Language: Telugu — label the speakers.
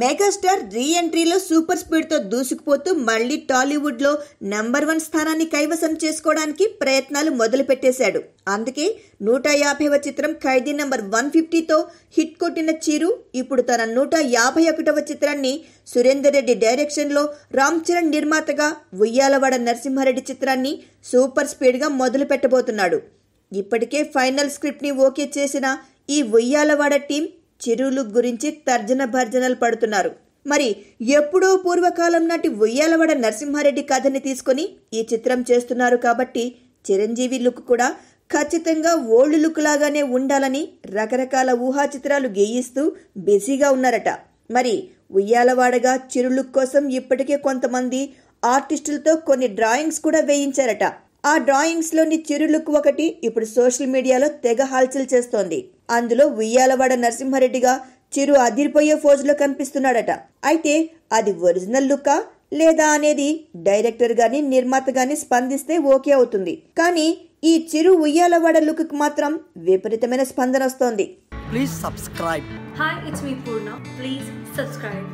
Speaker 1: మెగాస్టార్ రీ ఎంట్రీలో సూపర్ స్పీడ్తో దూసుకుపోతూ మళ్లీ టాలీవుడ్లో నంబర్ వన్ స్థానాన్ని కైవసం చేసుకోవడానికి ప్రయత్నాలు మొదలుపెట్టేశాడు అందుకే నూట యాభైవ చిత్రం ఖైదీ నంబర్ వన్ ఫిఫ్టీతో హిట్ కొట్టిన చీరు ఇప్పుడు తన నూట యాభై ఒకటవ చిత్రాన్ని సురేందర్ రెడ్డి డైరెక్షన్లో రామ్ చరణ్ నిర్మాతగా ఉయ్యాలవాడ నరసింహారెడ్డి చిత్రాన్ని సూపర్ స్పీడ్గా మొదలు పెట్టబోతున్నాడు ఇప్పటికే ఫైనల్ స్క్రిప్ట్ని ఓకే చేసిన ఈ ఉయ్యాలవాడ టీం చెరువులు గురించి తర్జన భర్జనలు పడుతున్నారు మరి ఎప్పుడో పూర్వకాలం నాటి ఉయ్యాలవాడ నరసింహారెడ్డి కథని తీసుకొని ఈ చిత్రం చేస్తున్నారు కాబట్టి చిరంజీవి లుక్ కూడా ఖచ్చితంగా ఓల్డ్ లుక్ లాగానే ఉండాలని రకరకాల ఊహా చిత్రాలు గేయిస్తూ బిజీగా ఉన్నారట మరి ఉయ్యాలవాడగా చిరులుక్ కోసం ఇప్పటికే కొంతమంది ఆర్టిస్టులతో కొన్ని డ్రాయింగ్స్ కూడా వేయించారట ఆ డ్రాయింగ్స్లోని లుక్ ఒకటి ఇప్పుడు సోషల్ మీడియాలో తెగ హాల్చల్ చేస్తోంది అందులో ఉయ్యాలవాడ నరసింహారెడ్డిగా చిరు అదిరిపోయే లో కనిపిస్తున్నాడట అయితే అది ఒరిజినల్ లుకా లేదా అనేది డైరెక్టర్ గాని నిర్మాత గాని స్పందిస్తే ఓకే అవుతుంది కానీ ఈ చిరు ఉయ్యాలవాడ లుక్ మాత్రం విపరీతమైన స్పందన వస్తోంది please subscribe hi it's me Purna please subscribe